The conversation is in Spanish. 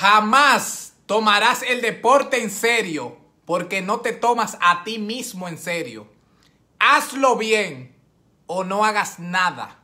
Jamás tomarás el deporte en serio porque no te tomas a ti mismo en serio. Hazlo bien o no hagas nada.